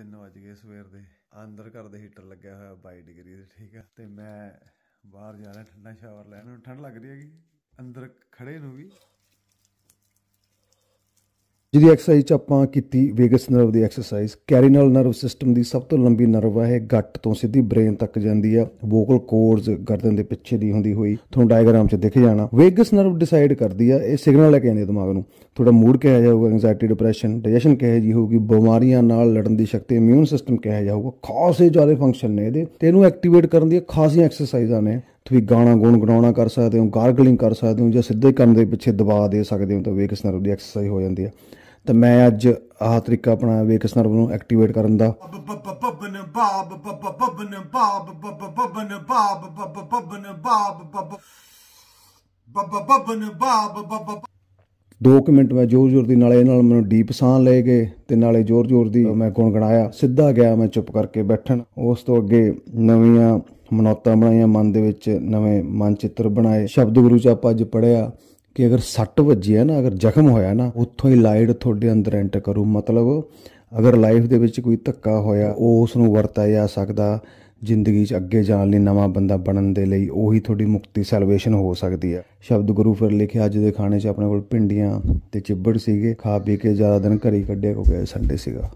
3 ਵਜ ਗਏ ਸਵੇਰ ਦੇ ਅੰਦਰ ਘਰ ਦੇ ਹੀਟਰ ਲੱਗਿਆ ਹੋਇਆ 22 ਡਿਗਰੀ ਦੇ ਠੀਕ ਆ ਤੇ ਮੈਂ ਬਾਹਰ ਜਾ ਰਿਹਾ ਠੰਡਾ ਸ਼ਾਵਰ ਲੈਣ ਨੂੰ ਠੰਡ ਲੱਗ ਰਹੀ ਹੈਗੀ ਅੰਦਰ ਖੜੇ ਨੂੰ ਵੀ ਜਿਹਦੀ ਐਕਸਰਸਾਈਜ਼ ਆਪਾਂ ਕੀਤੀ ਵੇਗਸ ਨਰਵ ਦੀ ਐਕਸਰਸਾਈਜ਼ ਕੈਰੀਨਲ ਨਰਵ ਸਿਸਟਮ ਦੀ ਸਭ ਤੋਂ ਲੰਬੀ ਨਰਵ ਹੈ ਗੱਟ ਤੋਂ ਸਿੱਧੀ ਬ੍ਰੇਨ ਤੱਕ ਜਾਂਦੀ ਆ ਵੋਕਲ ਕੋਰਡਸ ਗਰਦਨ ਦੇ ਪਿੱਛੇ ਦੀ ਹੁੰਦੀ ਹੋਈ ਤੁਹਾਨੂੰ ਡਾਇਗਰਾਮ 'ਚ ਦਿਖ ਜਾਣਾ ਵੇਗਸ ਨਰਵ ਡਿਸਾਈਡ ਕਰਦੀ ਆ ਇਹ ਸਿਗਨਲ ਲੈ ਕੇ ਆਉਂਦੀ ਦਿਮਾਗ ਨੂੰ ਤੁਹਾਡਾ ਮੂਡ ਕਿਹਾ ਜਾਊਗਾ ਐਂਗਜ਼ਾਇਟੀ ਡਿਪਰੈਸ਼ਨ ਡਿਜੈਸ਼ਨ ਕਿਹਾ ਜੀ ਹੋਊਗੀ ਬਿਮਾਰੀਆਂ ਨਾਲ ਲੜਨ ਦੀ ਸ਼ਕਤੀ ਇਮਿਊਨ ਸਿਸਟਮ ਕਿਹਾ ਜਾਊਗਾ ਖਾਸੇ ਜ਼ਿਆਦਾ ਫੰਕਸ਼ਨ ਨੇ ਇਹਦੇ ਤੇ ਇਹਨੂੰ ਐਕਟੀਵੇਟ ਕਰਨ ਦੀ ਖਾਸੀਆਂ ਐਕਸਰਸਾਈਜ਼ਾਂ ਨੇ ਤੁਸੀਂ ਗਾਣਾ ਗੁੰਗਣਾਉਣਾ ਕਰ ਸਕਦੇ ਹੋ ਗਾਰਗਲਿੰਗ ਕਰ ਸਕਦੇ ਹੋ ਜਾਂ ਸਿੱਧੇ ਕੰਨ ਦੇ ਪਿੱਛੇ ਦਬਾਅ ਦੇ ਸਕਦੇ ਹੋ ਤਾਂ ਵੇਕਸ ਨਰਵ ਦੀ ਐਕਸਰਸਾਈਜ਼ ਹੋ ਜਾਂਦੀ ਹੈ ਤਾਂ ਮੈਂ ਅੱਜ ਆਹ ਤਰੀਕਾ ਆਪਣਾ ਵੇਕਸ ਨਰਵ ਨੂੰ ਐਕਟੀਵੇਟ ਕਰਨ ਦਾ ਦੋ ਮਿੰਟ ਮੈਂ ਜ਼ੋਰ ਜ਼ੋਰ ਦੀ ਨਾਲੇ ਨਾਲ ਮੈਨੂੰ ਡੀਪ ਸਾਹ ਲੈ ਗਏ ਤੇ ਨਾਲੇ ਜ਼ੋਰ ਜ਼ੋਰ ਦੀ ਮੈਂ ਗੁੰਗਣਾਇਆ ਸਿੱਧਾ ਗਿਆ ਮੈਂ ਚੁੱਪ ਕਰਕੇ ਬੈਠਣ ਉਸ ਤੋਂ ਅੱਗੇ ਨਵੀਆਂ ਮਨੋਤਾ ਬਣਾਈਆਂ ਮਨ ਦੇ ਵਿੱਚ ਨਵੇਂ ਚਿੱਤਰ ਬਣਾਏ ਸ਼ਬਦ ਗੁਰੂ ਚ ਆਪਾਂ ਅੱਜ ਪੜਿਆ ਕਿ ਅਗਰ ਸੱਟ ਵੱਜੀ ਹੈ ਨਾ ਅਗਰ ਜ਼ਖਮ ਹੋਇਆ ਨਾ ਉੱਥੋਂ ਹੀ ਲਾਈਟ ਤੁਹਾਡੇ ਅੰਦਰ ਐਂਟਰ ਕਰੂ ਮਤਲਬ ਅਗਰ ਲਾਈਫ ਦੇ ਵਿੱਚ ਕੋਈ ਧੱਕਾ ਹੋਇਆ ਉਹ ਉਸ ਨੂੰ ਵਰਤਾਇਆ ਜਾ ਸਕਦਾ ਜ਼ਿੰਦਗੀ 'ਚ ਅੱਗੇ ਜਾਣ ਲਈ ਨਵਾਂ ਬੰਦਾ ਬਣਨ ਦੇ ਲਈ ਉਹੀ ਤੁਹਾਡੀ ਮੁਕਤੀ ਸੈਲਵੇਸ਼ਨ ਹੋ ਸਕਦੀ ਹੈ ਸ਼ਬਦ ਗੁਰੂ ਫਿਰ ਲਿਖਿਆ ਅੱਜ ਦੇ ਖਾਣੇ 'ਚ ਆਪਣੇ ਕੋਲ ਪਿੰਡੀਆਂ ਤੇ ਚਿੱਬੜ ਸੀਗੇ ਖਾ ਪੀ ਕੇ ਜ਼ਿਆਦਾ ਦਿਨ ਘਰੀ ਕੱਢਿਆ ਕਿਉਂਕਿ ਸੰਡੇ ਸੀਗਾ